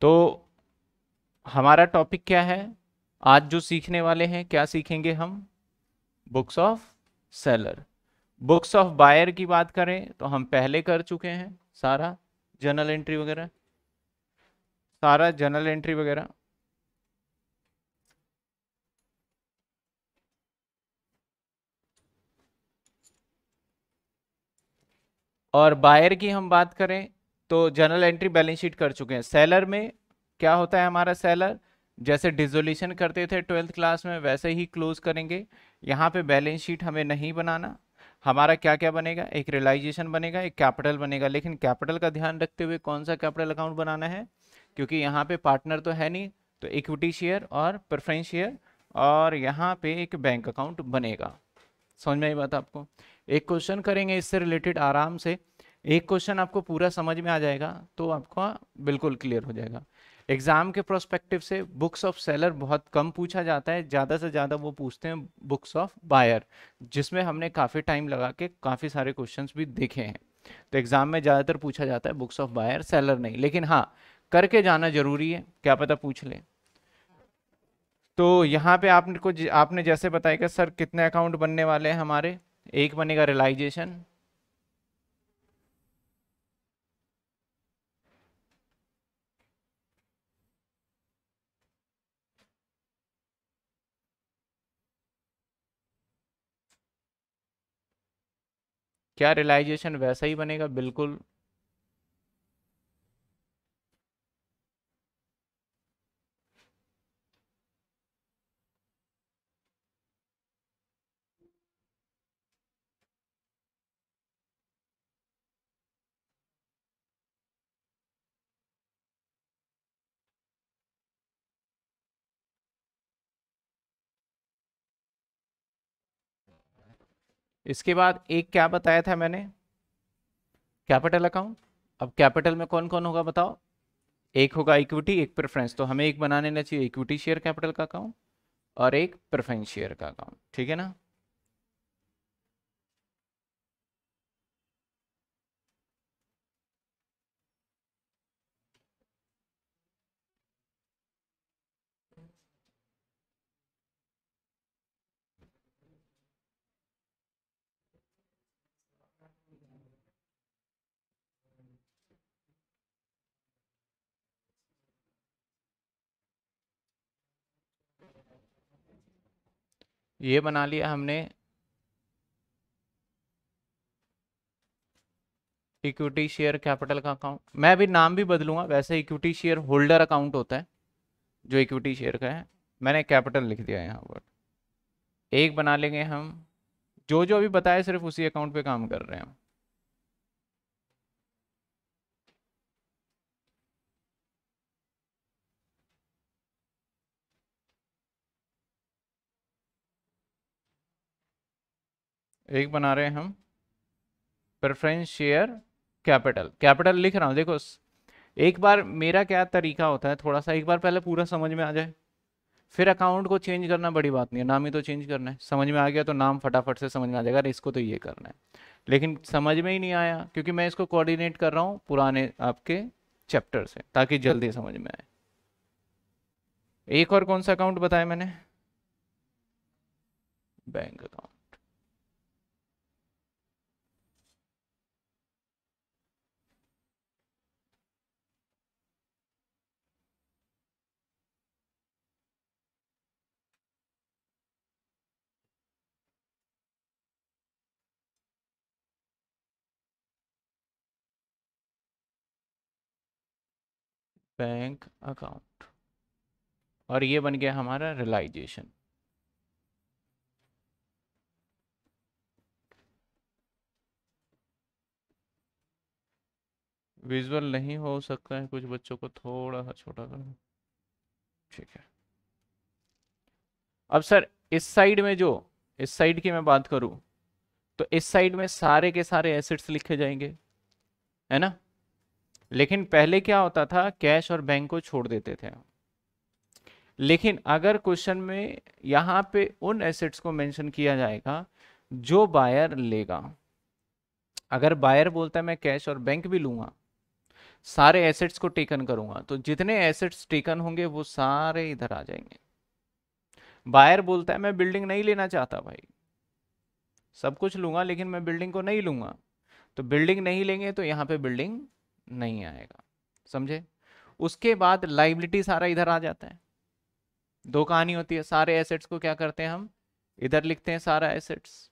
तो हमारा टॉपिक क्या है आज जो सीखने वाले हैं क्या सीखेंगे हम books of seller books of buyer की बात करें तो हम पहले कर चुके हैं सारा जर्नल एंट्री वगैरह सारा जर्नल एंट्री वगैरह और बायर की हम बात करें तो जनरल एंट्री बैलेंस शीट कर चुके हैं सेलर में क्या होता है हमारा सेलर जैसे डिजोल्यूशन करते थे ट्वेल्थ क्लास में वैसे ही क्लोज करेंगे यहाँ पे बैलेंस शीट हमें नहीं बनाना हमारा क्या क्या बनेगा एक रियलाइजेशन बनेगा एक कैपिटल बनेगा लेकिन कैपिटल का ध्यान रखते हुए कौन सा कैपिटल अकाउंट बनाना है क्योंकि यहाँ पे पार्टनर तो है नहीं तो इक्विटी शेयर और प्रेफरेंस शेयर और यहाँ पे एक बैंक अकाउंट बनेगा समझ में आई बात आपको एक क्वेश्चन करेंगे इससे रिलेटेड आराम से एक क्वेश्चन आपको पूरा समझ में आ जाएगा तो आपका बिल्कुल क्लियर हो जाएगा एग्जाम के प्रोस्पेक्टिव से बुक्स ऑफ सेलर बहुत कम पूछा जाता है ज़्यादा से ज़्यादा वो पूछते हैं बुक्स ऑफ बायर जिसमें हमने काफ़ी टाइम लगा के काफ़ी सारे क्वेश्चन भी देखे हैं तो एग्ज़ाम में ज़्यादातर पूछा जाता है बुक्स ऑफ बायर सेलर नहीं लेकिन हाँ करके जाना जरूरी है क्या पता पूछ लें तो यहाँ पे आपने आपने जैसे बताया कि सर कितने अकाउंट बनने वाले हैं हमारे एक बनेगा रिलाइजेशन क्या रियलाइजेशन वैसा ही बनेगा बिल्कुल इसके बाद एक क्या बताया था मैंने कैपिटल अकाउंट अब कैपिटल में कौन कौन होगा बताओ एक होगा इक्विटी एक प्रेफरेंस तो हमें एक बनाने लेना चाहिए इक्विटी शेयर कैपिटल का अकाउंट और एक प्रेफरेंस शेयर का अकाउंट ठीक है ना ये बना लिया हमने इक्विटी शेयर कैपिटल का अकाउंट मैं अभी नाम भी बदलूंगा वैसे इक्विटी शेयर होल्डर अकाउंट होता है जो इक्विटी शेयर का है मैंने कैपिटल लिख दिया यहाँ पर एक बना लेंगे हम जो जो अभी बताया सिर्फ उसी अकाउंट पे काम कर रहे हैं एक बना रहे हैं हम प्रेफरेंस शेयर कैपिटल कैपिटल लिख रहा हूँ देखो एक बार मेरा क्या तरीका होता है थोड़ा सा एक बार पहले पूरा समझ में आ जाए फिर अकाउंट को चेंज करना बड़ी बात नहीं है नाम ही तो चेंज करना है समझ में आ गया तो नाम फटाफट से समझ में आ जाएगा अरे इसको तो ये करना है लेकिन समझ में ही नहीं आया क्योंकि मैं इसको कोऑर्डिनेट कर रहा हूँ पुराने आपके चैप्टर से ताकि जल्दी समझ में आए एक और कौन सा अकाउंट बताया मैंने बैंक अकाउंट बैंक अकाउंट और ये बन गया हमारा रिलाइजेशन विजुअल नहीं हो सकता है कुछ बच्चों को थोड़ा सा छोटा कर ठीक है अब सर इस साइड में जो इस साइड की मैं बात करूं तो इस साइड में सारे के सारे एसेट्स लिखे जाएंगे है ना लेकिन पहले क्या होता था कैश और बैंक को छोड़ देते थे लेकिन अगर क्वेश्चन में यहाँ पे उन एसेट्स को मेंशन किया जाएगा जो बायर लेगा अगर बायर बोलता है मैं कैश और बैंक भी लूंगा सारे एसेट्स को टेकन करूंगा तो जितने एसेट्स टेकन होंगे वो सारे इधर आ जाएंगे बायर बोलता है मैं बिल्डिंग नहीं लेना चाहता भाई सब कुछ लूंगा लेकिन मैं बिल्डिंग को नहीं लूंगा तो बिल्डिंग नहीं लेंगे तो यहाँ पे बिल्डिंग नहीं आएगा समझे उसके बाद लाइबिलिटी सारा इधर आ जाता है दो कहानी होती है सारे एसेट्स को क्या करते हैं हम इधर लिखते हैं सारा एसेट्स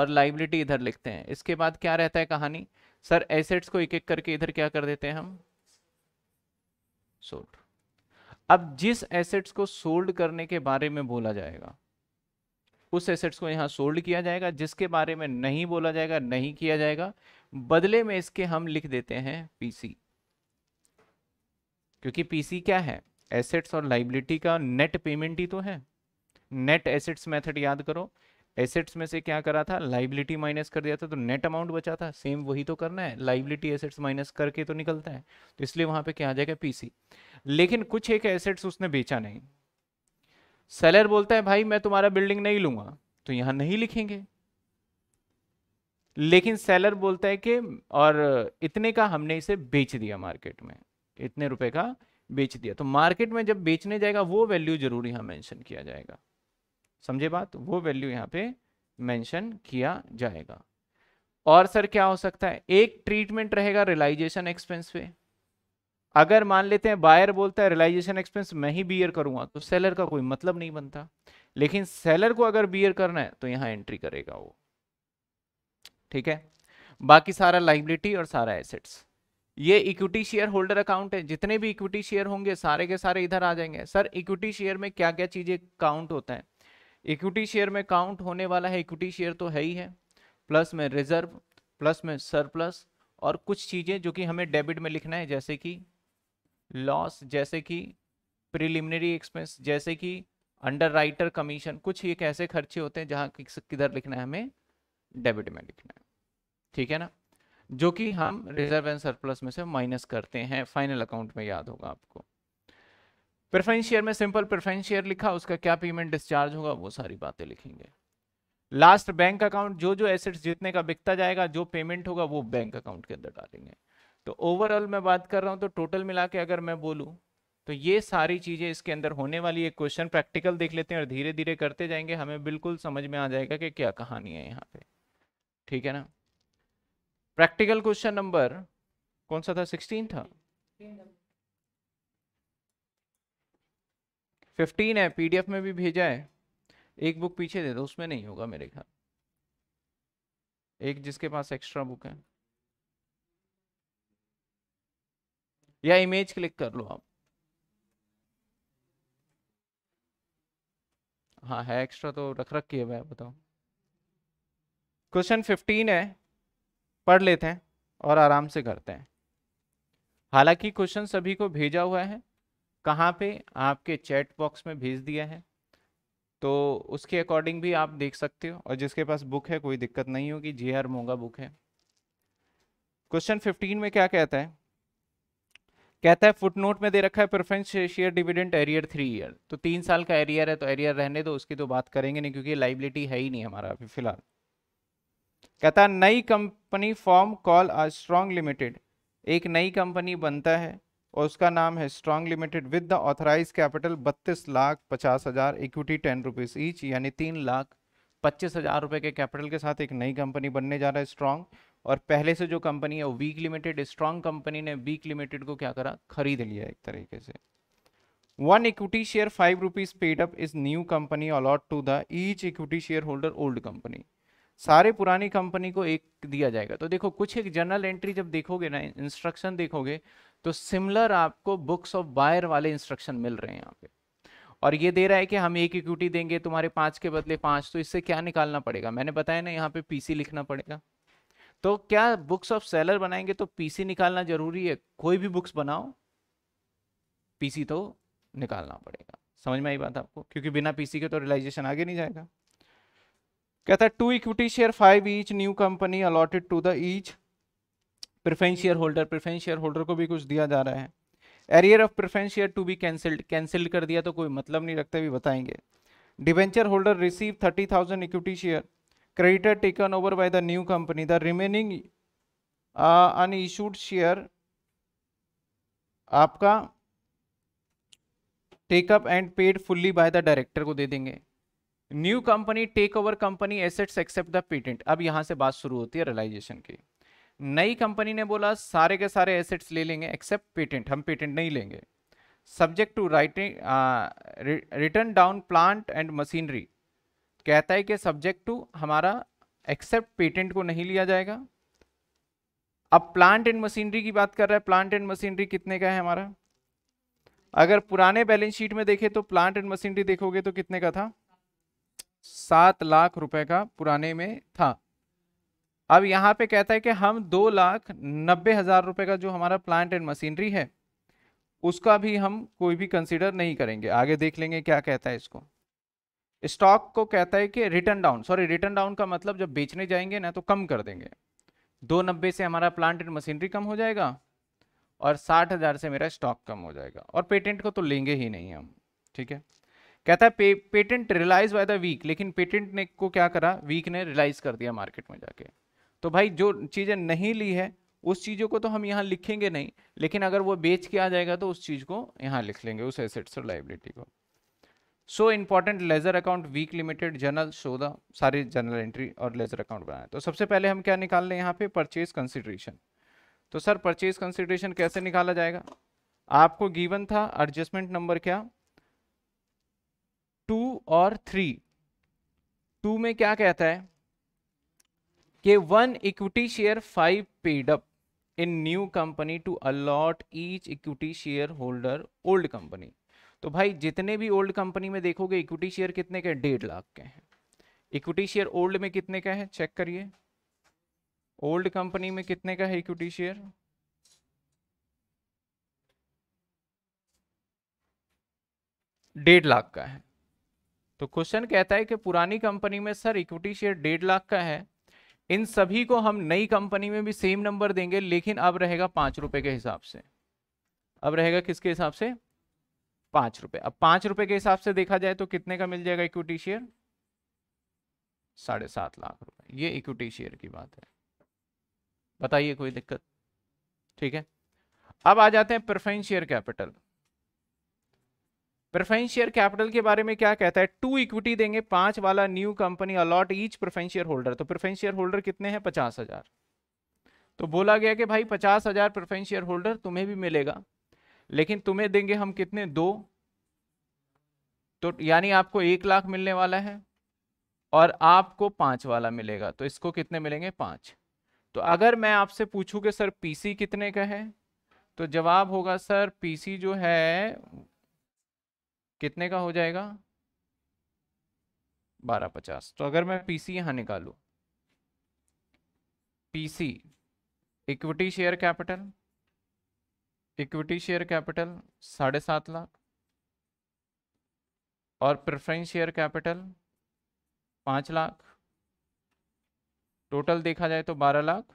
और लाइबिलिटी इधर लिखते हैं इसके बाद क्या रहता है कहानी सर एसेट्स को एक एक करके इधर क्या कर देते हैं हम सोल्ड अब जिस एसेट्स को सोल्ड करने के बारे में बोला जाएगा उस एसेट्स को यहां सोल्ड किया जाएगा जिसके बारे में नहीं बोला जाएगा नहीं किया जाएगा बदले में इसके हम लिख देते हैं पीसी क्योंकि पीसी क्या है एसेट्स और लाइबिलिटी का नेट पेमेंट ही तो है नेट एसेट्स मेथड याद करो एसेट्स में से क्या करा था लाइबिलिटी माइनस कर दिया था तो नेट अमाउंट बचा था सेम वही तो करना है लाइबिलिटी एसेट्स माइनस करके तो निकलता है तो इसलिए वहां पे क्या आ जाएगा पीसी लेकिन कुछ एक एसेट्स उसने बेचा नहीं सेलर बोलता है भाई मैं तुम्हारा बिल्डिंग नहीं लूंगा तो यहां नहीं लिखेंगे लेकिन सेलर बोलता है कि और इतने का हमने इसे बेच दिया मार्केट में इतने रुपए का बेच दिया तो मार्केट में जब बेचने जाएगा वो वैल्यू जरूर यहाँ मेंशन किया जाएगा समझे बात वो वैल्यू यहाँ पे मेंशन किया जाएगा और सर क्या हो सकता है एक ट्रीटमेंट रहेगा रिलाइजेशन एक्सपेंस पे अगर मान लेते हैं बायर बोलता है रिलाइजेशन एक्सपेंस मैं ही बियर करूंगा तो सेलर का कोई मतलब नहीं बनता लेकिन सेलर को अगर बियर करना है तो यहाँ एंट्री करेगा वो ठीक है बाकी सारा लाइबिलिटी और सारा एसेट्स ये इक्विटी शेयर होल्डर अकाउंट है जितने भी इक्विटी शेयर होंगे सारे के सारे इधर आ जाएंगे सर इक्विटी शेयर में क्या क्या चीज़ें काउंट होता है इक्विटी शेयर में काउंट होने वाला है इक्विटी शेयर तो है ही है प्लस में रिजर्व प्लस में सरप्लस और कुछ चीज़ें जो कि हमें डेबिट में लिखना है जैसे कि लॉस जैसे कि प्रिलिमिनरी एक्सपेंस जैसे कि अंडर राइटर कमीशन कुछ एक ऐसे खर्चे होते हैं जहाँ किधर लिखना है हमें डेबिट में लिखना है ठीक है ना जो कि हम रिजर्व एंड सरप्लस में से माइनस करते हैं फाइनल अकाउंट में याद होगा आपको प्रेफरेंस शेयर में सिंपल प्रेफरेंस शेयर लिखा उसका क्या पेमेंट डिस्चार्ज होगा वो सारी बातें लिखेंगे लास्ट बैंक अकाउंट जो जो एसेट्स जितने का बिकता जाएगा जो पेमेंट होगा वो बैंक अकाउंट के अंदर डालेंगे तो ओवरऑल मैं बात कर रहा हूँ तो टोटल मिला के अगर मैं बोलूँ तो ये सारी चीज़ें इसके अंदर होने वाली एक क्वेश्चन प्रैक्टिकल देख लेते हैं और धीरे धीरे करते जाएंगे हमें बिल्कुल समझ में आ जाएगा कि क्या कहानी है यहाँ पे ठीक है ना प्रैक्टिकल क्वेश्चन नंबर कौन सा था सिक्सटीन था फिफ्टीन है पीडीएफ में भी भेजा है एक बुक पीछे दे दो उसमें नहीं होगा मेरे ख्याल एक जिसके पास एक्स्ट्रा बुक है या इमेज क्लिक कर लो आप हाँ है एक्स्ट्रा तो रख रख के मैं बताऊँ क्वेश्चन फिफ्टीन है पढ़ लेते हैं और आराम से करते हैं हालांकि क्वेश्चन सभी को भेजा हुआ है कहाँ पे आपके चैट बॉक्स में भेज दिया है तो उसके अकॉर्डिंग भी आप देख सकते हो और जिसके पास बुक है कोई दिक्कत नहीं होगी जी आर मोगा बुक है क्वेश्चन फिफ्टीन में क्या कहता है कहता है फुटनोट में दे रखा है preference share dividend arrear three year तो तीन साल का एरियर है तो एरियर रहने दो उसकी तो बात करेंगे नहीं क्योंकि लाइबिलिटी है ही नहीं हमारा अभी फिलहाल कहता नई company form call a Strong Limited एक नई कंपनी बनता है और उसका नाम है Strong Limited with the authorize capital बत्तीस लाख पचास हज़ार इक्विटी टेन रुपीज़ ईच यानी तीन लाख पच्चीस हज़ार रुपये के कैपिटल के साथ एक नई कंपनी बनने जा रहा है स्ट्रॉन्ग और पहले से जो कंपनी है वो वीक लिमिटेड स्ट्रॉन्ग कंपनी ने वीक लिमिटेड को क्या करा खरीद लिया एक तरीके से one equity share five rupees paid up is new company allot to the each equity share holder old company सारे पुरानी कंपनी को एक दिया जाएगा तो देखो कुछ एक जनरल एंट्री जब देखोगे ना इंस्ट्रक्शन देखोगे तो सिमिलर आपको बुक्स ऑफ बायर वाले इंस्ट्रक्शन मिल रहे हैं यहाँ पे और ये दे रहा है कि हम एक इक्विटी देंगे तुम्हारे पांच के बदले पांच तो इससे क्या निकालना पड़ेगा मैंने बताया ना यहाँ पे पीसी लिखना पड़ेगा तो क्या बुक्स ऑफ सेलर बनाएंगे तो पीसी निकालना जरूरी है कोई भी बुक्स बनाओ पीसी तो निकालना पड़ेगा समझ में आई बात आपको क्योंकि बिना पीसी के तो रियलाइजेशन आगे नहीं जाएगा कहता है two equity share five each new company allotted to the each preference share holder preference share holder को भी कुछ दिया जा रहा है arrear of preference share to be cancelled cancel कर दिया तो कोई मतलब नहीं रखते भी बताएंगे debenture holder receive thirty thousand equity share creditor taken over by the new company the remaining unissued share आपका take up and paid fully by the director को दे देंगे new company take over company assets except the patent अब यहां से बात शुरू होती है रिलाइजेशन की नई कंपनी ने बोला सारे के सारे एसेट्स ले लेंगे एक्सेप्ट पेटेंट हम पेटेंट नहीं लेंगे subject to writing return down plant and machinery कहता है कि सब्जेक्ट टू हमारा एक्सेप्ट पेटेंट को नहीं लिया जाएगा अब प्लांट एंड मशीनरी की बात कर रहा है प्लांट एंड मशीनरी कितने का है हमारा अगर पुराने बैलेंस शीट में देखे तो प्लांट एंड मशीनरी देखोगे तो कितने का था सात लाख रुपए का पुराने में था अब यहाँ पे कहता है कि हम दो लाख नब्बे हज़ार रुपए का जो हमारा प्लांट एंड मशीनरी है उसका भी हम कोई भी कंसिडर नहीं करेंगे आगे देख लेंगे क्या कहता है इसको स्टॉक को कहता है कि return down sorry return down का मतलब जब बेचने जाएंगे ना तो कम कर देंगे दो नब्बे से हमारा प्लांट एंड मशीनरी कम हो जाएगा और साठ हज़ार से मेरा स्टॉक कम हो जाएगा और पेटेंट को तो लेंगे ही नहीं हम ठीक है कहता है पे, patent realise by the Weak लेकिन पेटेंट ने को क्या करा वीक ने रिलाइज कर दिया मार्केट में जाके तो भाई जो चीज़ें नहीं ली है उस चीज़ों को तो हम यहाँ लिखेंगे नहीं लेकिन अगर वो बेच के आ जाएगा तो उस चीज़ को यहाँ लिख लेंगे उस एसेट्स और लाइबिलिटी को so important ledger account Weak Limited journal सौदा सारे जनरल एंट्री और लेजर अकाउंट बनाए तो सबसे पहले हम क्या निकाल लें यहाँ पे परचेज कंसिड्रेशन तो सर परचेज कंसिड्रेशन कैसे निकाला जाएगा आपको गिवन था एडजस्टमेंट नंबर क्या टू और थ्री टू में क्या कहता है कि one equity share five paid up in new company to allot each equity share holder old company तो भाई जितने भी ओल्ड कंपनी में देखोगे इक्विटी शेयर कितने के डेढ़ लाख के हैं इक्विटी शेयर ओल्ड में कितने का है चेक करिए ओल्ड कंपनी में कितने का है इक्विटी शेयर डेढ़ लाख का है तो क्वेश्चन कहता है कि पुरानी कंपनी में सर इक्विटी शेयर डेढ़ लाख का है इन सभी को हम नई कंपनी में भी सेम नंबर देंगे लेकिन अब रहेगा पांच रुपए के हिसाब से अब रहेगा किसके हिसाब से पांच रुपए अब पांच रुपए के हिसाब से देखा जाए तो कितने का मिल जाएगा इक्विटी शेयर साढ़े सात लाख रुपए ये इक्विटी शेयर की बात है बताइए कोई दिक्कत ठीक है अब आ जाते हैं preference share capital preference share capital के बारे में क्या कहता है टू इक्विटी देंगे पांच वाला new company allot each preference share holder तो प्रेफरेंस शेयर होल्डर कितने हैं पचास हजार तो बोला गया कि भाई पचास हजार प्रेफरेंस शेयर होल्डर तुम्हें भी मिलेगा लेकिन तुम्हें देंगे हम कितने दो तो यानी आपको एक लाख मिलने वाला है और आपको पांच वाला मिलेगा तो इसको कितने मिलेंगे पांच तो अगर मैं आपसे पूछूं कि सर पीसी कितने का है तो जवाब होगा सर पीसी जो है कितने का हो जाएगा बारह पचास तो अगर मैं पीसी यहाँ निकालू PC equity share capital equity share capital साढ़े सात लाख और प्रेफरेंस शेयर कैपिटल पाँच लाख टोटल देखा जाए तो बारह लाख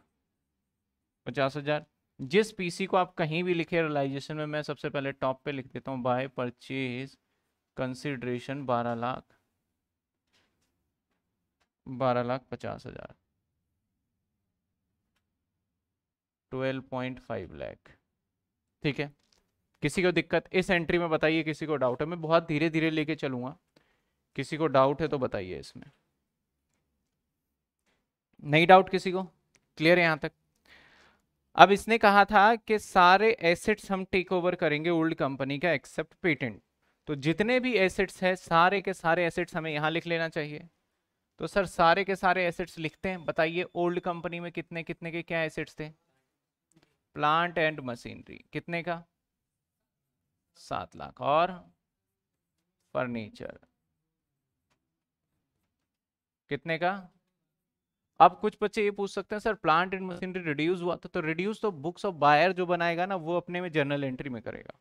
पचास हजार जिस पीसी को आप कहीं भी लिखे रिलाइजेशन में मैं सबसे पहले टॉप पे लिख देता हूँ बाय परचेज कंसिड्रेशन बारह लाख बारह लाख पचास हजार ट्वेल्व पॉइंट फाइव लैख ठीक है किसी को दिक्कत इस एंट्री में बताइए किसी को डाउट है मैं बहुत धीरे धीरे लेके चलूंगा किसी को डाउट है तो बताइए इसमें नहीं डाउट किसी को क्लियर है यहां तक अब इसने कहा था कि सारे एसेट्स हम टेक ओवर करेंगे ओल्ड कंपनी का एक्सेप्ट पेटेंट तो जितने भी एसेट्स हैं सारे के सारे एसेट्स हमें यहाँ लिख लेना चाहिए तो सर सारे के सारे एसेट्स लिखते हैं बताइए ओल्ड कंपनी में कितने कितने के क्या एसेट्स थे प्लांट एंड मशीनरी कितने का सात लाख और फर्नीचर कितने का अब कुछ बच्चे ये पूछ सकते हैं sir plant and machinery reduce हुआ था तो रिड्यूस तो बुक्स ऑफ बायर जो बनाएगा ना वो अपने में जर्नल एंट्री में करेगा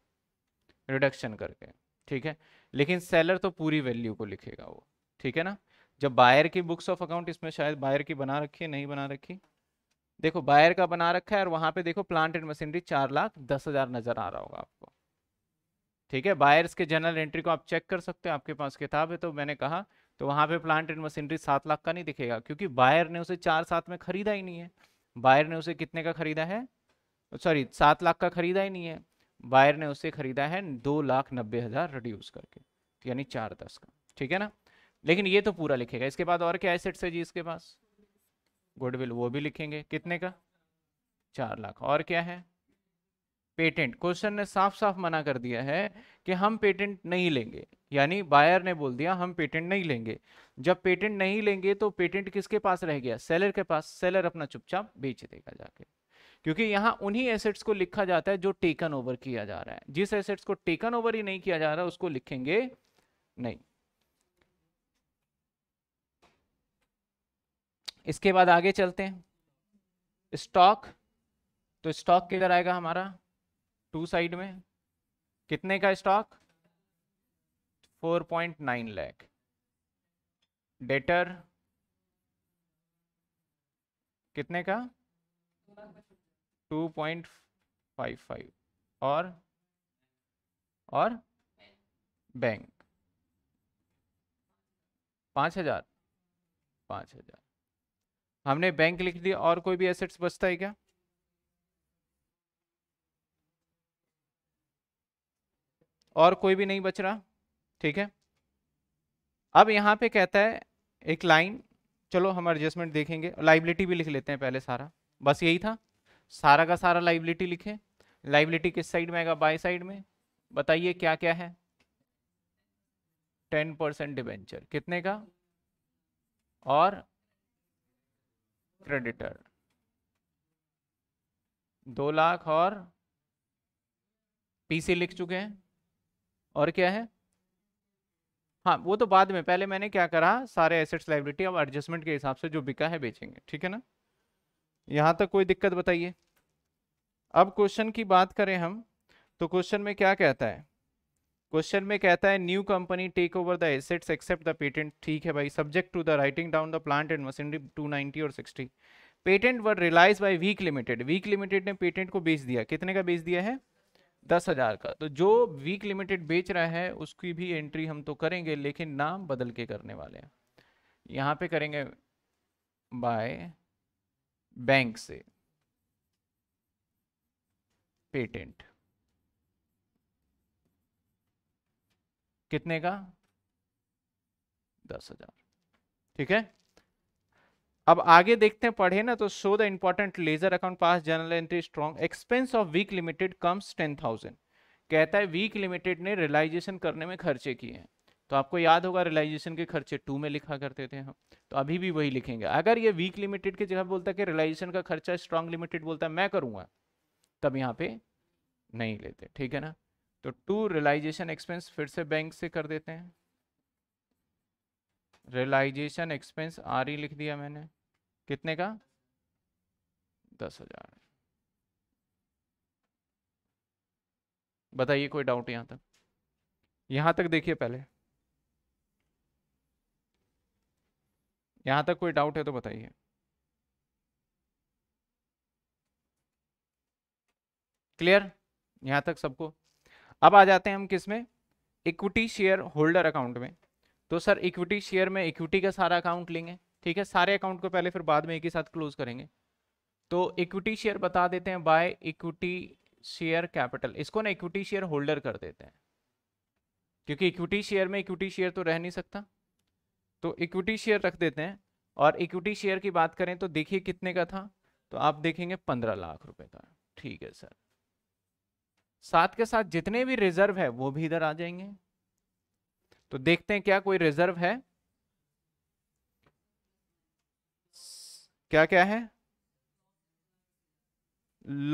रिडक्शन करके ठीक है लेकिन सेलर तो पूरी वैल्यू को लिखेगा वो ठीक है ना जब बायर की बुक्स ऑफ अकाउंट इसमें शायद बायर की बना रखी है नहीं बना रखी देखो बायर का बना रखा है और वहां पे देखो प्लांट एंड मशीनरी चार लाख दस हजार नजर आ रहा होगा आपको ठीक है बायर्स के जनरल एंट्री को आप चेक कर सकते हो आपके पास किताब है तो मैंने कहा तो वहां पे प्लांट एंड मशीनरी सात लाख का नहीं दिखेगा क्योंकि बायर ने उसे चार सात में खरीदा ही नहीं है बायर ने उसे कितने का खरीदा है सॉरी सात लाख का खरीदा ही नहीं है बायर ने उसे खरीदा है दो लाख नब्बे हजार रिड्यूस करके यानी चार दस का ठीक है ना लेकिन ये तो पूरा लिखेगा इसके बाद और क्या एसेट्स है जी इसके पास गुडविल वो भी लिखेंगे कितने का चार लाख और क्या है पेटेंट क्वेश्चन ने साफ साफ मना कर दिया है कि हम पेटेंट नहीं लेंगे यानी बायर ने बोल दिया हम पेटेंट नहीं लेंगे जब पेटेंट नहीं लेंगे तो पेटेंट किसके पास रह गया सेलर के पास सेलर अपना चुपचाप बेच देगा जाके क्योंकि यहां उन्हीं एसेट्स को लिखा जाता है जो टेकन ओवर किया जा रहा है जिस एसेट्स को टेकन ओवर ही नहीं किया जा रहा उसको लिखेंगे नहीं इसके बाद आगे चलते हैं स्टॉक तो स्टॉक किधर आएगा हमारा टू साइड में कितने का स्टॉक 4.9 लाख डेटर कितने का टू पॉइंट फाइव फाइव और और बैंक पाँच हजार पाँच हजार हमने बैंक लिख दिया और कोई भी एसेट्स बचता है क्या और कोई भी नहीं बच रहा ठीक है अब यहाँ पे कहता है एक लाइन चलो हम एडजस्टमेंट देखेंगे लाइबिलिटी भी लिख लेते हैं पहले सारा बस यही था सारा का सारा लाइबिलिटी लिखे लाइबिलिटी किस साइड में आएगा बाय साइड में बताइए क्या क्या है टेन परसेंट डिवेंचर कितने का और क्रेडिटर दो लाख और पीसी लिख चुके हैं और क्या है हाँ वो तो बाद में पहले मैंने क्या करा सारे एसेट्स लाइब्रेटी अब एडजस्टमेंट के हिसाब से जो बिका है बेचेंगे ठीक है ना यहाँ तक कोई दिक्कत बताइए अब क्वेश्चन की बात करें हम तो क्वेश्चन में क्या कहता है क्वेश्चन में कहता है new company take over the assets except the patent ठीक है भाई subject to the writing down the plant and machinery 290 और 60 patent were realise by Weak Limited Weak Limited ने पेटेंट को बेच दिया कितने का बेच दिया है दस हज़ार का तो जो वीक लिमिटेड बेच रहा है उसकी भी एंट्री हम तो करेंगे लेकिन नाम बदल के करने वाले हैं यहाँ पे करेंगे बाय बैंक से पेटेंट कितने का दस हजार ठीक है अब आगे देखते हैं पढ़े ना तो show the important ledger account pass journal entry Strong expense of Weak Limited comes ten thousand कहता है वीक लिमिटेड ने रियलाइजेशन करने में खर्चे किए हैं तो आपको याद होगा रिलाइजेशन के खर्चे टू में लिखा करते थे हम तो अभी भी वही लिखेंगे अगर ये वीक लिमिटेड की जगह बोलता कि रिलाइजेशन का खर्चा स्ट्रांग लिमिटेड बोलता है मैं करूँगा तब यहाँ पे नहीं लेते ठीक है ना तो टू रिलाइजेशन एक्सपेंस फिर से बैंक से कर देते हैं रिलाइजेशन एक्सपेंस आर ई लिख दिया मैंने कितने का दस हजार बताइए कोई डाउट यहाँ तक यहां तक देखिए पहले यहाँ तक कोई डाउट है तो बताइए क्लियर यहाँ तक सबको अब आ जाते हैं हम किस में इक्विटी शेयर होल्डर अकाउंट में तो सर इक्विटी शेयर में इक्विटी का सारा अकाउंट लेंगे ठीक है सारे अकाउंट को पहले फिर बाद में एक ही साथ क्लोज करेंगे तो इक्विटी शेयर बता देते हैं बाय इक्विटी शेयर कैपिटल इसको ना इक्विटी शेयर होल्डर कर देते हैं क्योंकि इक्विटी शेयर में इक्विटी शेयर तो रह नहीं सकता तो इक्विटी शेयर रख देते हैं और इक्विटी शेयर की बात करें तो देखिए कितने का था तो आप देखेंगे पंद्रह लाख रुपए का ठीक है सर साथ के साथ जितने भी रिजर्व है वो भी इधर आ जाएंगे तो देखते हैं क्या कोई रिजर्व है क्या क्या है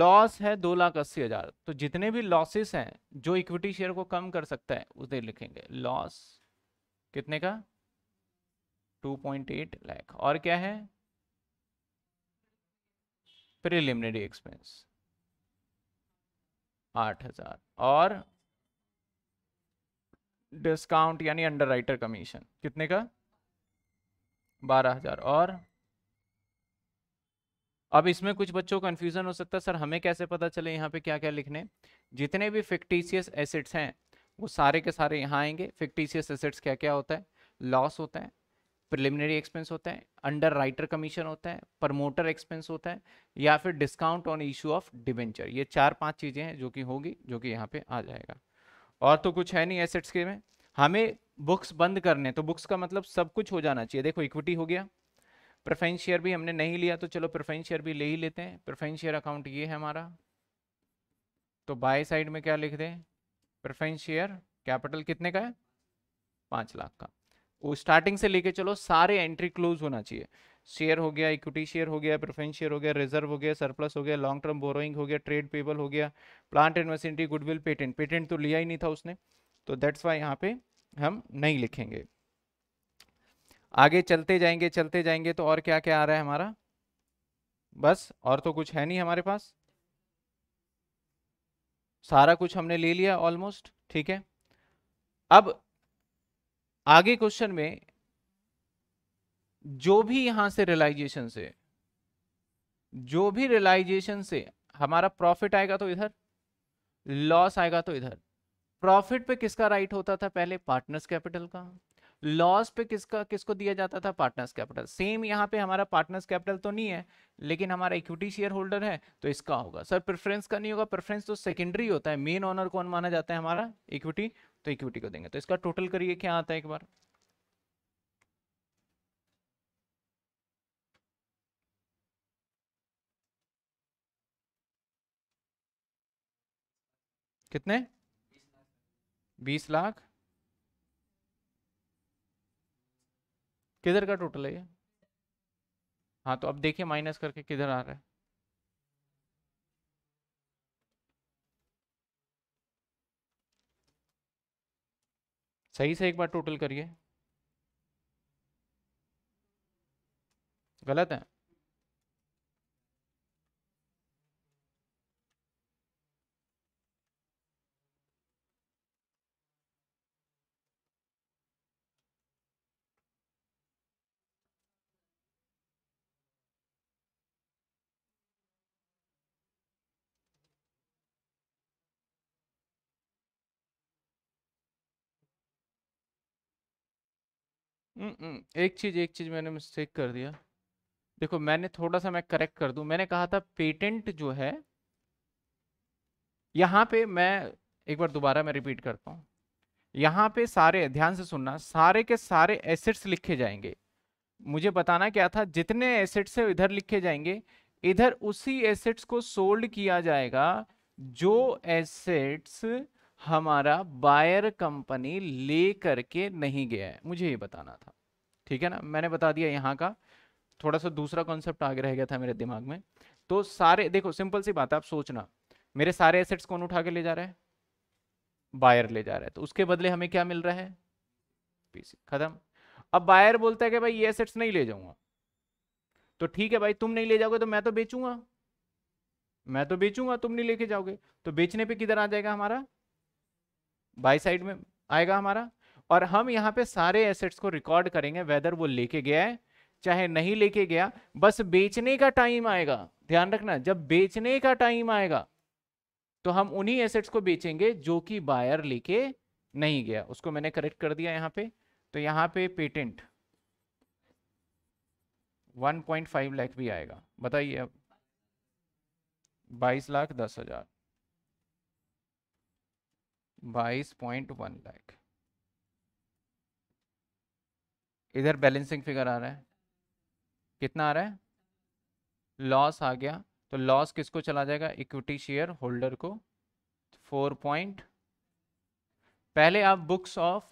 लॉस है दो लाख अस्सी हजार तो जितने भी लॉसेस हैं जो इक्विटी शेयर को कम कर सकता है उसे लिखेंगे लॉस कितने का 2.8 लाख और क्या है प्रिलिमिनरी एक्सपेंस आठ हजार और डिस्काउंट यानी अंडरराइटर कमीशन कितने का बारह हजार और अब इसमें कुछ बच्चों कंफ्यूजन कन्फ्यूजन हो सकता है सर हमें कैसे पता चले यहाँ पे क्या क्या लिखने जितने भी फिक्टिशियस एसेट्स हैं वो सारे के सारे यहाँ आएंगे फिक्टिशियस एसेट्स क्या क्या होता है लॉस होता है प्रिलिमिनरी एक्सपेंस होता है अंडर राइटर कमीशन होता है प्रमोटर एक्सपेंस होता है या फिर discount on issue of debenture ये चार पांच चीज़ें हैं जो कि होगी जो कि यहाँ पे आ जाएगा और तो कुछ है नहीं एसेट्स के में हमें बुक्स बंद करने तो बुक्स का मतलब सब कुछ हो जाना चाहिए देखो इक्विटी हो गया प्रेफरेंस शेयर भी हमने नहीं लिया तो चलो प्रेफरेंस शेयर भी ले ही लेते हैं प्रेफरेंस शेयर अकाउंट ये है हमारा तो बाय साइड में क्या लिख दें प्रेफरेंस शेयर कैपिटल कितने का है पाँच लाख का वो स्टार्टिंग से लेके चलो सारे एंट्री क्लोज होना चाहिए शेयर हो गया इक्विटी शेयर हो गया प्रेफरेंस शेयर हो गया रिजर्व हो गया सरप्लस हो गया लॉन्ग टर्म बोरोइंग हो गया ट्रेड पेबल हो गया plant and machinery goodwill patent patent तो लिया ही नहीं था उसने तो दैट्स वाई यहाँ पे हम नहीं लिखेंगे आगे चलते जाएंगे चलते जाएंगे तो और क्या क्या आ रहा है हमारा बस और तो कुछ है नहीं हमारे पास सारा कुछ हमने ले लिया ऑलमोस्ट ठीक है अब आगे क्वेश्चन में जो भी यहां से रियलाइजेशन से जो भी रियलाइजेशन से हमारा प्रॉफिट आएगा तो इधर लॉस आएगा तो इधर प्रॉफिट पे किसका राइट होता था पहले पार्टनर्स कैपिटल का लॉस पे किसका किसको दिया जाता था पार्टनर्स कैपिटल सेम यहाँ पे हमारा पार्टनर्स कैपिटल तो नहीं है लेकिन हमारा इक्विटी शेयर होल्डर है तो इसका होगा सर प्रेफरेंस का नहीं होगा प्रेफरेंस तो सेकेंडरी होता है मेन ऑनर कौन माना जाता है हमारा इक्विटी तो इक्विटी को देंगे तो इसका टोटल करिए क्या आता है एक बार कितने बीस लाख किधर का टोटल है ये हाँ तो अब देखिए माइनस करके किधर आ रहा है सही से एक बार टोटल करिए गलत है हम्म, एक चीज़ एक चीज़ मैंने मिस्टेक कर दिया देखो मैंने थोड़ा सा मैं करेक्ट कर दूं मैंने कहा था पेटेंट जो है यहाँ पे मैं एक बार दोबारा मैं रिपीट करता हूं यहाँ पे सारे ध्यान से सुनना सारे के सारे एसेट्स लिखे जाएंगे मुझे बताना क्या था जितने एसेट्स है इधर लिखे जाएंगे इधर उसी एसेट्स को सोल्ड किया जाएगा जो एसेट्स हमारा बायर कंपनी ले करके नहीं गया है मुझे ये बताना था ठीक है ना मैंने बता दिया यहाँ का थोड़ा सा दूसरा कॉन्सेप्ट आगे रह गया था मेरे दिमाग में तो सारे देखो सिंपल सी बात है आप सोचना मेरे सारे एसेट्स कौन उठा के ले जा रहा है बायर ले जा रहा है तो उसके बदले हमें क्या मिल रहा है पीसी खत्म अब बायर बोलता है कि भाई ये एसेट्स नहीं ले जाऊंगा तो ठीक है भाई तुम नहीं ले जाओगे तो मैं तो बेचूंगा मैं तो बेचूंगा तुम नहीं लेके जाओगे तो बेचने पे किधर आ जाएगा हमारा बाई साइड में आएगा हमारा और हम यहाँ पे सारे एसेट्स को रिकॉर्ड करेंगे वेदर वो लेके गया है चाहे नहीं लेके गया बस बेचने का टाइम आएगा ध्यान रखना जब बेचने का टाइम आएगा तो हम उन्हीं एसेट्स को बेचेंगे जो कि बायर लेके नहीं गया उसको मैंने करेक्ट कर दिया यहाँ पे तो यहाँ पे पेटेंट 1.5 लाख भी आएगा बताइए अब 22 लाख दस हजार बाईस पॉइंट वन लाख इधर बैलेंसिंग फिगर आ रहा है कितना आ रहा है लॉस आ गया तो लॉस किसको चला जाएगा इक्विटी शेयर होल्डर को फोर पॉइंट पहले आप बुक्स ऑफ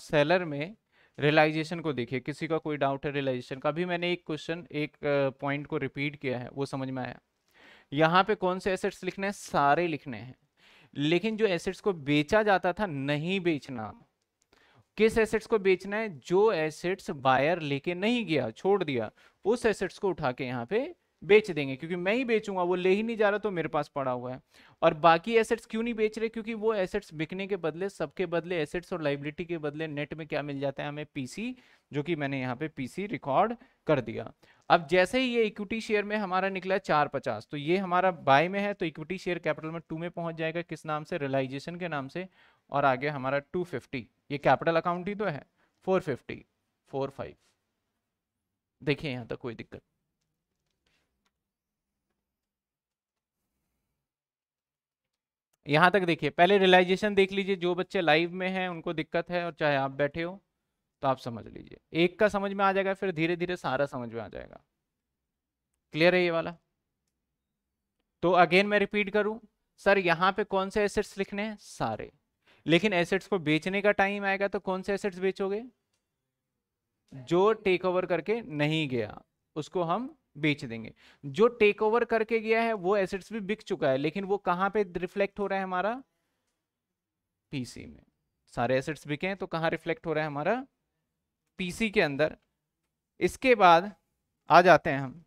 सेलर में रियलाइजेशन को देखिए किसी का कोई डाउट है रियलाइजेशन का भी मैंने एक क्वेश्चन एक पॉइंट को रिपीट किया है वो समझ में आया यहाँ पे कौन से एसेट्स लिखने हैं सारे लिखने हैं लेकिन जो एसेट्स को बेचा जाता था नहीं बेचना किस एसेट्स को बेचना है जो एसेट्स बायर लेके नहीं गया छोड़ दिया उस एसेट्स को उठा के यहाँ पे बेच देंगे क्योंकि मैं ही बेचूंगा वो ले ही नहीं जा रहा तो मेरे पास पड़ा हुआ है और बाकी एसेट्स क्यों नहीं बेच रहे क्योंकि वो एसेट्स बिकने के बदले सबके बदले एसेट्स और लाइबिलिटी के बदले नेट में क्या मिल जाता है हमें पीसी जो कि मैंने यहाँ पे पीसी रिकॉर्ड कर दिया अब जैसे ही ये इक्विटी शेयर में हमारा निकला चार पचास तो ये हमारा बाय में है तो इक्विटी शेयर कैपिटल में टू में पहुंच जाएगा किस नाम से रिलाइजेशन के नाम से और आगे हमारा टू फिफ्टी ये कैपिटल अकाउंट ही तो है फोर फिफ्टी फोर फाइव देखिए यहां तक कोई दिक्कत यहां तक देखिए पहले रिलाइजेशन देख लीजिए जो बच्चे लाइव में हैं उनको दिक्कत है और चाहे आप बैठे हो तो आप समझ लीजिए एक का समझ में आ जाएगा फिर धीरे धीरे सारा समझ में आ जाएगा क्लियर है ये वाला तो अगेन मैं रिपीट करूं सर यहां पे कौन से एसेट्स लिखने हैं सारे लेकिन एसेट्स को बेचने का टाइम आएगा तो कौन से एसेट्स बेचोगे जो टेक ओवर करके नहीं गया उसको हम बेच देंगे जो टेक ओवर करके गया है वो एसेट्स भी बिक चुका है लेकिन वो कहां पे रिफ्लेक्ट हो रहा है हमारा पीसी में सारे एसेट्स बिके हैं तो कहां रिफ्लेक्ट हो रहा है हमारा पीसी के अंदर इसके बाद आ जाते हैं हम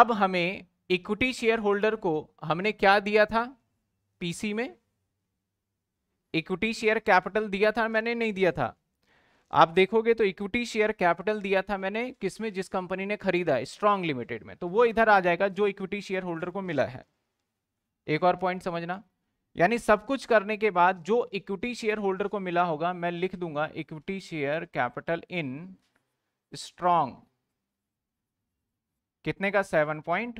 अब हमें इक्विटी शेयर होल्डर को हमने क्या दिया था पीसी में इक्विटी शेयर कैपिटल दिया था मैंने नहीं दिया था आप देखोगे तो इक्विटी शेयर कैपिटल दिया था मैंने किसमें जिस कंपनी ने खरीदा स्ट्रॉन्ग लिमिटेड में तो वो इधर आ जाएगा जो इक्विटी शेयर होल्डर को मिला है एक और पॉइंट समझना यानी सब कुछ करने के बाद जो इक्विटी शेयर होल्डर को मिला होगा मैं लिख दूंगा equity share capital in strong कितने का सेवन पॉइंट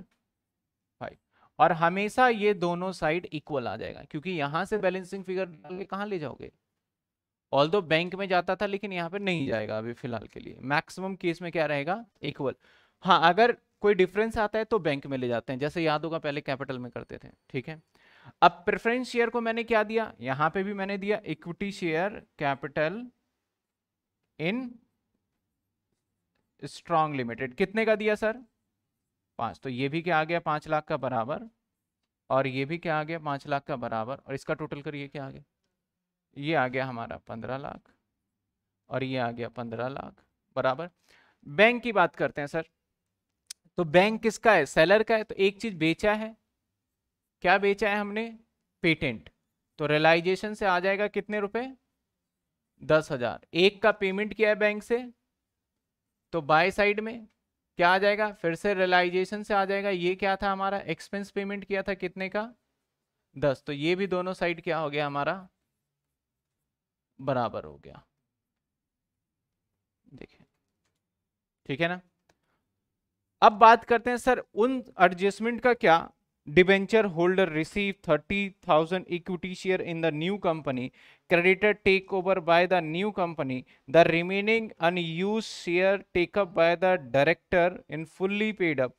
फाइव और हमेशा ये दोनों साइड इक्वल आ जाएगा क्योंकि यहां से बैलेंसिंग फिगर डाल के ले जाओगे ऑल दो बैंक में जाता था लेकिन यहाँ पे नहीं जाएगा अभी फिलहाल के लिए मैक्सिमम केस में क्या रहेगा इक्वल हाँ अगर कोई डिफरेंस आता है तो बैंक में ले जाते हैं जैसे याद होगा पहले कैपिटल में करते थे ठीक है अब प्रेफरेंस शेयर को मैंने क्या दिया यहां पे भी मैंने दिया equity share capital in strong limited कितने का दिया सर पांच तो ये भी क्या आ गया पांच लाख का बराबर और ये भी क्या आ गया पांच लाख का बराबर और इसका टोटल करिए क्या आ गया ये आ गया हमारा पंद्रह लाख और ये आ गया पंद्रह लाख बराबर बैंक की बात करते हैं सर तो बैंक किसका है सेलर का है तो एक चीज बेचा है क्या बेचा है हमने पेटेंट तो रियलाइजेशन से आ जाएगा कितने रुपए दस हजार एक का पेमेंट किया है बैंक से तो बाय साइड में क्या आ जाएगा फिर से रियलाइजेशन से आ जाएगा ये क्या था हमारा एक्सपेंस पेमेंट किया था कितने का दस तो ये भी दोनों साइड क्या हो गया हमारा बराबर हो गया देखिए ठीक है ना अब बात करते हैं सर उन एडजस्टमेंट का क्या debenture holder receive 30000 thousand equity share in the new company take take over by the new company the remaining unused share take up by the director in fully paid up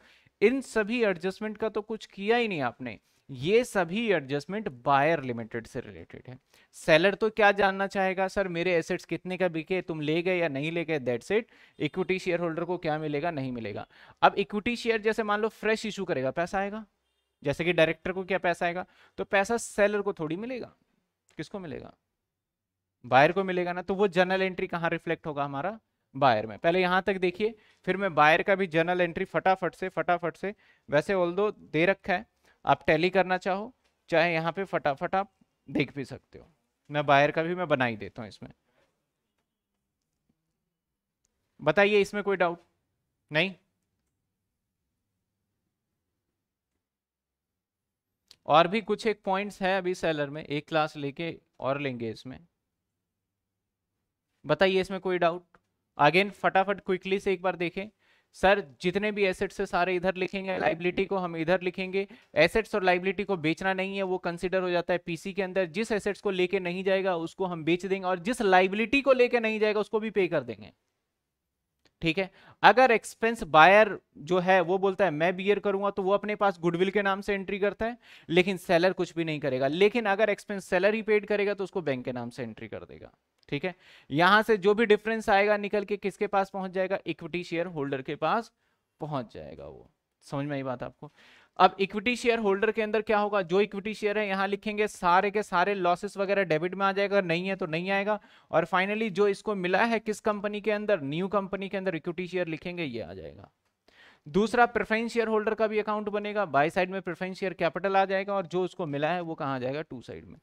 in सभी adjustment का तो कुछ किया ही नहीं आपने ये सभी adjustment buyer limited से रिलेटेड है सेलर तो क्या जानना चाहेगा सर मेरे एसेट्स कितने का बिके तुम ले गए या नहीं ले गए that's it equity share holder को क्या मिलेगा नहीं मिलेगा अब इक्विटी शेयर जैसे मान लो फ्रेश इशू करेगा पैसा आएगा जैसे कि डायरेक्टर को क्या पैसा आएगा तो पैसा सेलर को थोड़ी मिलेगा किसको मिलेगा बायर को मिलेगा ना तो वो जर्नल एंट्री कहाँ रिफ्लेक्ट होगा हमारा बायर में पहले यहाँ तक देखिए फिर मैं बायर का भी जर्नल एंट्री फटाफट से फटाफट से वैसे ऑल दो दे रखा है आप टैली करना चाहो चाहे यहाँ पे फटाफट आप देख भी सकते हो मैं बायर का भी मैं बना ही देता हूँ इसमें बताइए इसमें कोई डाउट नहीं और भी कुछ एक पॉइंट्स है अभी सेलर में एक क्लास लेके और लेंगे इसमें बताइए इसमें कोई डाउट अगेन फटाफट क्विकली से एक बार देखें सर जितने भी एसेट्स है सारे इधर लिखेंगे लाइबिलिटी को हम इधर लिखेंगे एसेट्स और लाइबिलिटी को बेचना नहीं है वो कंसिडर हो जाता है पीसी के अंदर जिस एसेट्स को लेके नहीं जाएगा उसको हम बेच देंगे और जिस लाइबिलिटी को लेके नहीं जाएगा उसको भी पे कर देंगे ठीक है अगर एक्सपेंस बायर जो है वो बोलता है मैं बियर करूंगा तो वो अपने पास गुडविल के नाम से एंट्री करता है लेकिन सेलर कुछ भी नहीं करेगा लेकिन अगर एक्सपेंस सेलर ही पेड करेगा तो उसको बैंक के नाम से एंट्री कर देगा ठीक है यहां से जो भी डिफरेंस आएगा निकल के किसके पास पहुंच जाएगा इक्विटी शेयर होल्डर के पास पहुंच जाएगा वो समझ में आई बात आपको अब इक्विटी शेयर होल्डर के अंदर क्या होगा जो इक्विटी शेयर है यहाँ लिखेंगे सारे के सारे लॉसेस वगैरह डेबिट में आ जाएगा अगर नहीं है तो नहीं आएगा और फाइनली जो इसको मिला है किस कंपनी के अंदर न्यू कंपनी के अंदर इक्विटी शेयर लिखेंगे ये आ जाएगा दूसरा प्रेफरेंस शेयर होल्डर का भी अकाउंट बनेगा बाई साइड में प्रेफरेंस शेयर कैपिटल आ जाएगा और जो उसको मिला है वो कहा जाएगा टू साइड में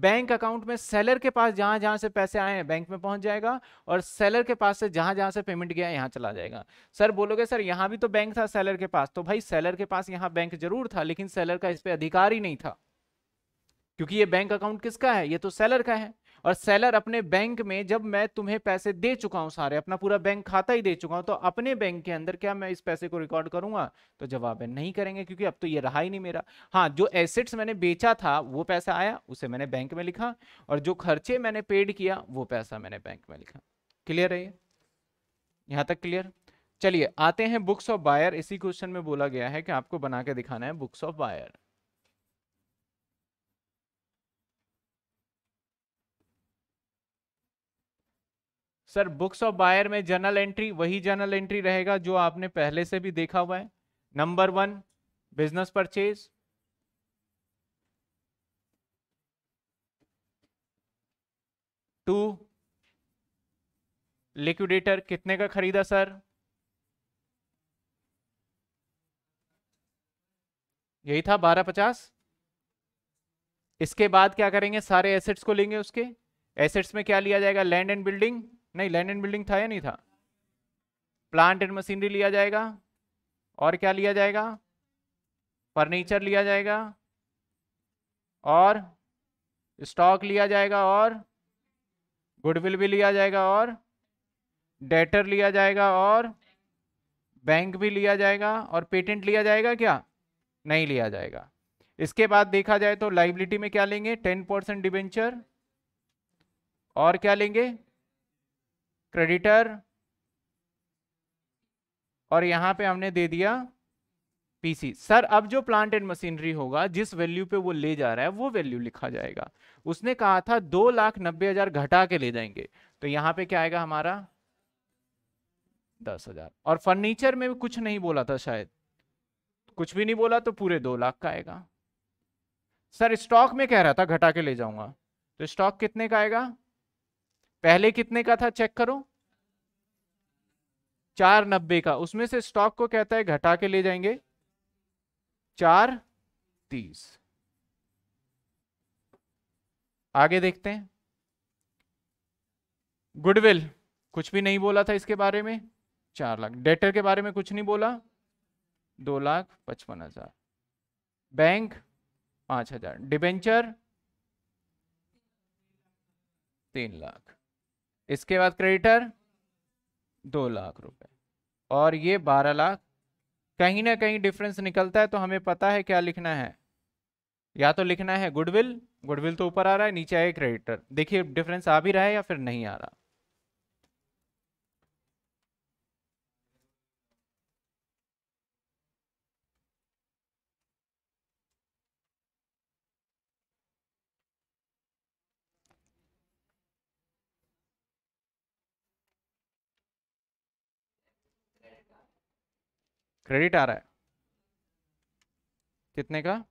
बैंक अकाउंट में सेलर के पास जहां जहां से पैसे आए हैं बैंक में पहुंच जाएगा और सेलर के पास से जहां जहां से पेमेंट गया है चला जाएगा सर बोलोगे सर यहां भी तो बैंक था सेलर के पास तो भाई सेलर के पास यहां बैंक जरूर था लेकिन सेलर का इस पर अधिकार ही नहीं था क्योंकि ये बैंक अकाउंट किसका है ये तो सेलर का है और सेलर अपने बैंक में जब मैं तुम्हें पैसे दे चुका हूं सारे अपना पूरा बैंक खाता ही दे चुका हूं तो अपने बैंक के अंदर क्या मैं इस पैसे को रिकॉर्ड करूंगा तो जवाब है नहीं करेंगे क्योंकि अब तो ये रहा ही नहीं मेरा हाँ जो एसेट्स मैंने बेचा था वो पैसा आया उसे मैंने बैंक में लिखा और जो खर्चे मैंने पेड किया वो पैसा मैंने बैंक में लिखा क्लियर है यहाँ तक क्लियर चलिए आते हैं बुक्स ऑफ बायर इसी क्वेश्चन में बोला गया है कि आपको बना के दिखाना है books of buyer sir books of buyer में जर्नल एंट्री वही जर्नल एंट्री रहेगा जो आपने पहले से भी देखा हुआ है number one business purchase to liquidator कितने का खरीदा सर यही था बारह पचास इसके बाद क्या करेंगे सारे एसेट्स को लेंगे उसके एसेट्स में क्या लिया जाएगा लैंड एंड बिल्डिंग नहीं लैंड एंड बिल्डिंग था या नहीं था प्लांट एंड मशीनरी लिया जाएगा और क्या लिया जाएगा फर्नीचर लिया जाएगा और स्टॉक लिया जाएगा और गुडविल भी लिया जाएगा और डेटर लिया जाएगा और बैंक भी लिया जाएगा और पेटेंट लिया जाएगा क्या नहीं लिया जाएगा इसके बाद देखा जाए तो लाइबिलिटी में क्या लेंगे टेन परसेंट डिबेंचर और क्या लेंगे क्रेडिटर और यहां पे हमने दे दिया पीसी सर अब जो प्लांट एंड मशीनरी होगा जिस वैल्यू पे वो ले जा रहा है वो वैल्यू लिखा जाएगा उसने कहा था दो लाख नब्बे हजार घटा के ले जाएंगे तो यहां पे क्या आएगा हमारा दस हजार और फर्नीचर में भी कुछ नहीं बोला था शायद कुछ भी नहीं बोला तो पूरे दो लाख का आएगा सर स्टॉक में कह रहा था घटा के ले जाऊंगा तो स्टॉक कितने का आएगा पहले कितने का था चेक करो चार नब्बे का उसमें से स्टॉक को कहता है घटा के ले जाएंगे चार तीस आगे देखते हैं गुडविल कुछ भी नहीं बोला था इसके बारे में चार लाख डेटर के बारे में कुछ नहीं बोला दो लाख पचपन हजार बैंक पांच हजार डिबेंचर तीन लाख इसके बाद क्रेडिटर दो लाख रुपए और ये बारह लाख कहीं ना कहीं डिफरेंस निकलता है तो हमें पता है क्या लिखना है या तो लिखना है गुडविल गुडविल तो ऊपर आ रहा है नीचे आए क्रेडिटर देखिए डिफरेंस आ भी रहा है या फिर नहीं आ रहा क्रेडिट आ रहा है कितने का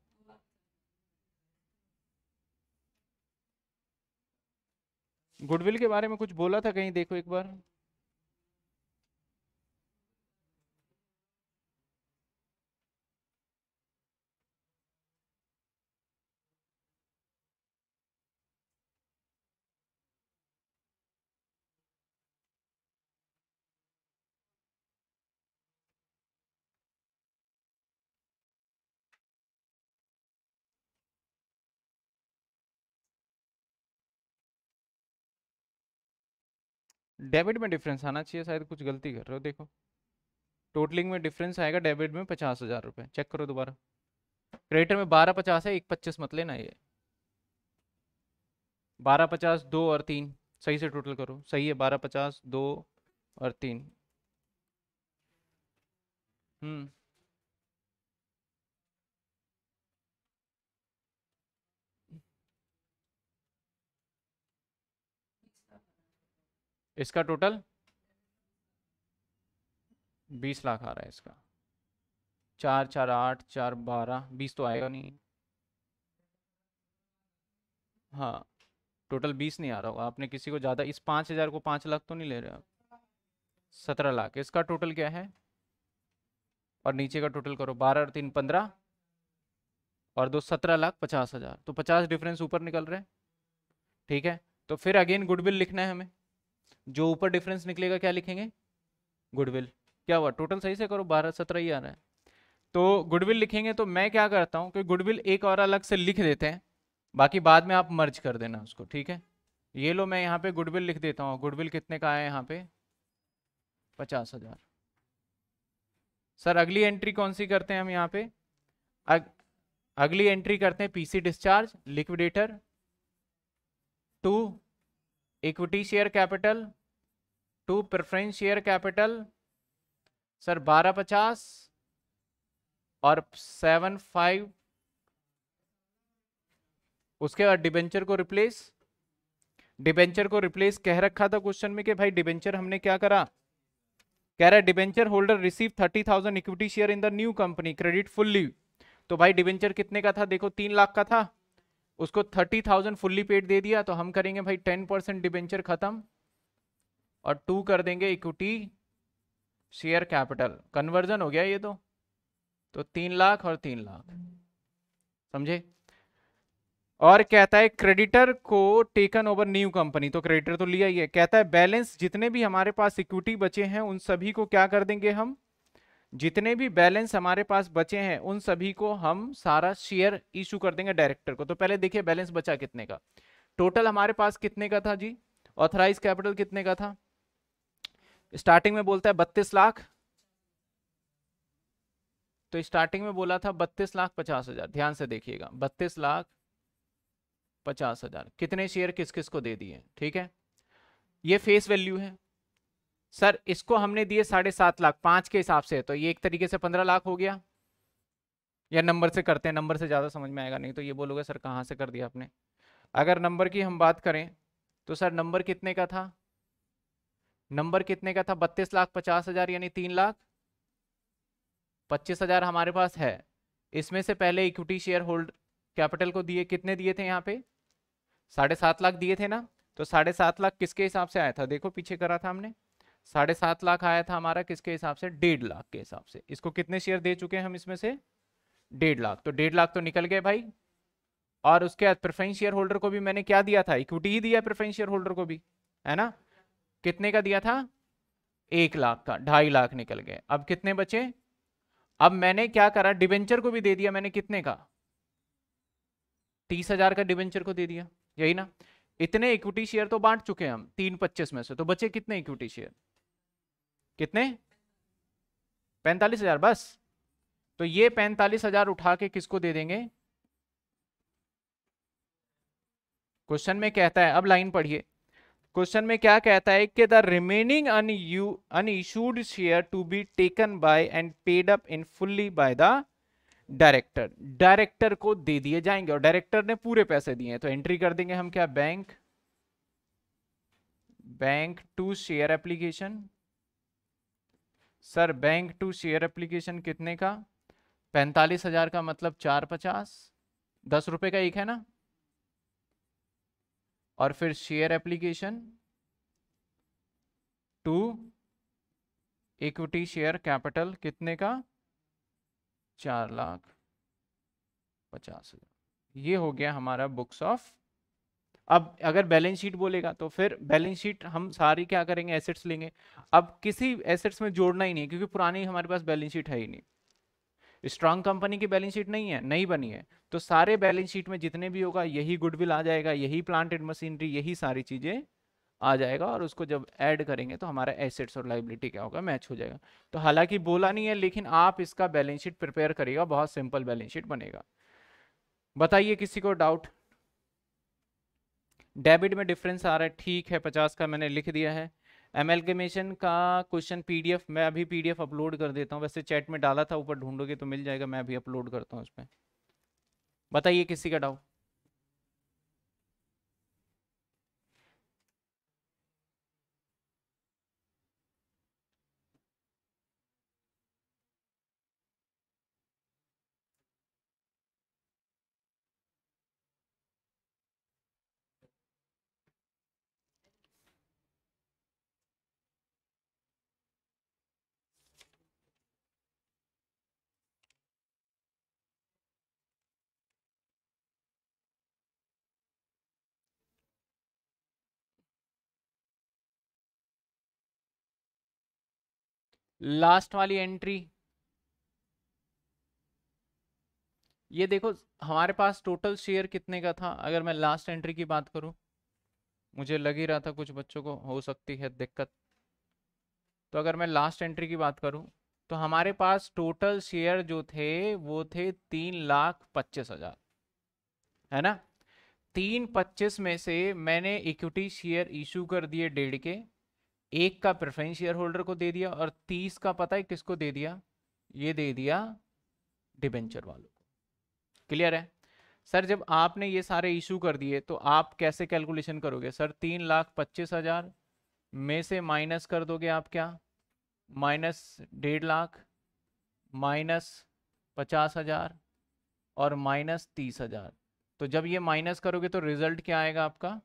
गुडविल के बारे में कुछ बोला था कहीं देखो एक बार डेबिट में डिफरेंस आना चाहिए शायद कुछ गलती कर रहे हो देखो टोटलिंग में डिफरेंस आएगा डेबिट में पचास हज़ार रुपये चेक करो दोबारा क्रेडिटर में बारह पचास है एक पच्चीस मत लेना ये बारह पचास दो और तीन सही से टोटल करो सही है बारह पचास दो और तीन हम्म इसका टोटल बीस लाख आ रहा है इसका चार चार आठ चार बारह बीस तो आएगा नहीं हाँ टोटल बीस नहीं आ रहा होगा आपने किसी को ज़्यादा इस पाँच हज़ार को पाँच लाख तो नहीं ले रहे आप सत्रह लाख इसका टोटल क्या है और नीचे का टोटल करो बारह और तीन पंद्रह और दो सत्रह लाख पचास हज़ार तो पचास डिफरेंस ऊपर निकल रहे हैं ठीक है तो फिर अगेन गुडविल लिखना है हमें जो ऊपर डिफरेंस निकलेगा क्या लिखेंगे गुडविल क्या हुआ टोटल सही से करो बारह सत्रह ही आ रहा है तो गुडविल लिखेंगे तो मैं क्या करता हूँ कि गुडविल एक और अलग से लिख देते हैं बाकी बाद में आप मर्ज कर देना उसको ठीक है ये लो मैं यहाँ पे गुडविल लिख देता हूँ गुडविल कितने का है यहाँ पे पचास हजार सर अगली एंट्री कौन सी करते हैं हम यहाँ पे अग, अगली एंट्री करते हैं PC discharge liquidator to equity share capital to preference share capital sir बारह पचास और सेवन फाइव उसके बाद डिबेंचर को रिप्लेस डिबेंचर को रिप्लेस कह रखा था क्वेश्चन में कि भाई डिबेंचर हमने क्या करा कह रहा है debenture holder receive thirty thousand equity share in the new company credit fully तो भाई डिबेंचर कितने का था देखो तीन लाख का था उसको थर्टी थाउजेंड फुल्ली पेड दे दिया तो हम करेंगे भाई टेन परसेंट डिबेंचर खत्म और टू कर देंगे इक्विटी शेयर कैपिटल कन्वर्जन हो गया ये तो तो तीन लाख और तीन लाख समझे और कहता है क्रेडिटर को टेकन ओवर न्यू कंपनी तो क्रेडिटर तो लिया ही है कहता है बैलेंस जितने भी हमारे पास इक्विटी बचे हैं उन सभी को क्या कर देंगे हम जितने भी बैलेंस हमारे पास बचे हैं उन सभी को हम सारा शेयर इशू कर देंगे डायरेक्टर को तो पहले देखिए बैलेंस बचा कितने का टोटल हमारे पास कितने का था जी ऑथराइज कैपिटल कितने का था स्टार्टिंग में बोलता है बत्तीस लाख तो स्टार्टिंग में बोला था बत्तीस लाख पचास हजार ध्यान से देखिएगा बत्तीस लाख पचास हजार कितने शेयर किस किस को दे दिए ठीक है ये फेस वैल्यू है सर इसको हमने दिए साढ़े सात लाख पांच के हिसाब से तो ये एक तरीके से पंद्रह लाख हो गया या नंबर से करते हैं नंबर से ज़्यादा समझ में आएगा नहीं तो ये बोलोगे सर कहाँ से कर दिया आपने अगर नंबर की हम बात करें तो सर नंबर कितने का था नंबर कितने का था बत्तीस लाख पचास हज़ार यानी तीन लाख पच्चीस हज़ार हमारे पास है इसमें से पहले इक्विटी शेयर होल्ड कैपिटल को दिए कितने दिए थे यहाँ पे साढ़े सात लाख दिए थे ना तो साढ़े सात लाख किसके हिसाब से आया था देखो पीछे करा था हमने साढ़े सात लाख आया था हमारा किसके हिसाब से डेढ़ लाख के हिसाब से इसको कितने शेयर दे चुके हैं हम इसमें से डेढ़ लाख तो डेढ़ लाख तो निकल गए भाई और उसके बाद प्रेफरेंस शेयर होल्डर को भी मैंने क्या दिया था इक्विटी ही दिया प्रेफरेंस शेयर होल्डर को भी है ना कितने का दिया था एक लाख का ढाई लाख निकल गए अब कितने बचे अब मैंने क्या करा डिबेंचर को भी दे दिया मैंने कितने का तीस हजार का डिबेंचर को दे दिया यही ना इतने इक्विटी शेयर तो बांट चुके हैं हम तीन पच्चीस में से तो बचे कितने इक्विटी शेयर कितने पैंतालीस हजार बस तो ये पैंतालीस हजार उठा के किसको दे देंगे क्वेश्चन में कहता है अब लाइन पढ़िए क्वेश्चन में क्या कहता है कि the remaining unissued share to be taken by and paid up in fully by the director director को दे दिए जाएंगे और डायरेक्टर ने पूरे पैसे दिए तो एंट्री कर देंगे हम क्या bank bank to share application sir bank to share application कितने का पैंतालीस हजार का मतलब चार पचास दस रुपये का एक है ना और फिर share application to equity share capital कितने का चार लाख पचास हजार ये हो गया हमारा बुक्स ऑफ अब अगर बैलेंस शीट बोलेगा तो फिर बैलेंस शीट हम सारी क्या करेंगे एसेट्स लेंगे अब किसी एसेट्स में जोड़ना ही नहीं क्योंकि पुरानी हमारे पास बैलेंस शीट है ही नहीं स्ट्रांग कंपनी की बैलेंस शीट नहीं है नहीं बनी है तो सारे बैलेंस शीट में जितने भी होगा यही गुडविल आ जाएगा यही प्लांट एंड मशीनरी यही सारी चीज़ें आ जाएगा और उसको जब ऐड करेंगे तो हमारा एसेट्स और लाइबिलिटी क्या होगा मैच हो जाएगा तो हालांकि बोला नहीं है लेकिन आप इसका बैलेंस शीट प्रिपेयर करिएगा बहुत सिंपल बैलेंस शीट बनेगा बताइए किसी को डाउट डेबिट में डिफरेंस आ रहा है ठीक है पचास का मैंने लिख दिया है एमेलगेमेशन का क्वेश्चन पीडीएफ मैं अभी पीडीएफ अपलोड कर देता हूँ वैसे चैट में डाला था ऊपर ढूंढोगे तो मिल जाएगा मैं अभी अपलोड करता हूँ उसमें बताइए किसी का डाउट लास्ट वाली एंट्री ये देखो हमारे पास टोटल शेयर कितने का था अगर मैं लास्ट एंट्री की बात करूं मुझे लग ही रहा था कुछ बच्चों को हो सकती है दिक्कत तो अगर मैं लास्ट एंट्री की बात करूं तो हमारे पास टोटल शेयर जो थे वो थे तीन लाख पच्चीस हजार है ना तीन पच्चीस में से मैंने इक्विटी शेयर इशू कर दिए डेढ़ के एक का प्रेफरेंस शेयर होल्डर को दे दिया और तीस का पता है किसको दे दिया ये दे दिया डिबेंचर वालों को क्लियर है सर जब आपने ये सारे इशू कर दिए तो आप कैसे कैलकुलेशन करोगे सर तीन लाख पच्चीस हजार में से माइनस कर दोगे आप क्या माइनस डेढ़ लाख माइनस पचास हजार और माइनस तीस हजार तो जब ये माइनस करोगे तो रिजल्ट क्या आएगा आपका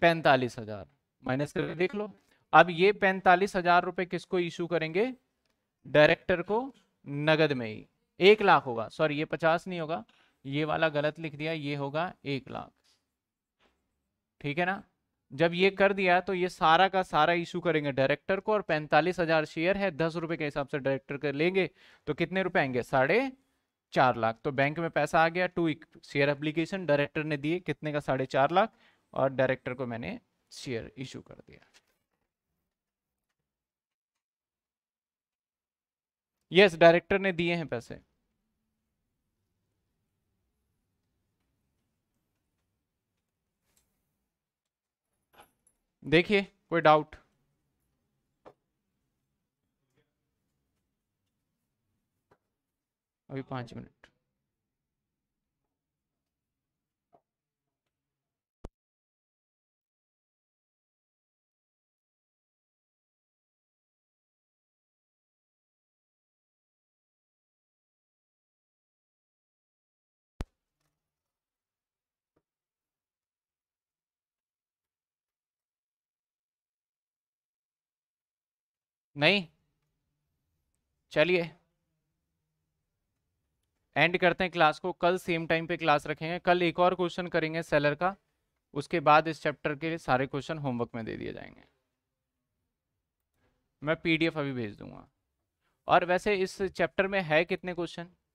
पैंतालीस हजार माइनस करके देख लो अब ये पैंतालीस हजार रुपए किसको इशू करेंगे डायरेक्टर को नगद में ही एक लाख होगा सॉरी ये पचास नहीं होगा ये वाला गलत लिख दिया ये होगा एक लाख ठीक है ना जब ये कर दिया तो ये सारा का सारा इशू करेंगे डायरेक्टर को और पैंतालीस हजार शेयर है दस रुपए के हिसाब से डायरेक्टर के लेंगे तो कितने रुपए आएंगे साढ़े चार लाख तो बैंक में पैसा आ गया टू शेयर एप्लीकेशन डायरेक्टर ने दिए कितने का साढ़े चार लाख और डायरेक्टर को मैंने शेयर इशू कर दिया यस yes, डायरेक्टर ने दिए हैं पैसे देखिए कोई डाउट अभी पांच मिनट नहीं चलिए एंड करते हैं क्लास को कल सेम टाइम पे क्लास रखेंगे कल एक और क्वेश्चन करेंगे सेलर का उसके बाद इस चैप्टर के सारे क्वेश्चन होमवर्क में दे दिए जाएंगे मैं पीडीएफ अभी भेज दूंगा और वैसे इस चैप्टर में है कितने क्वेश्चन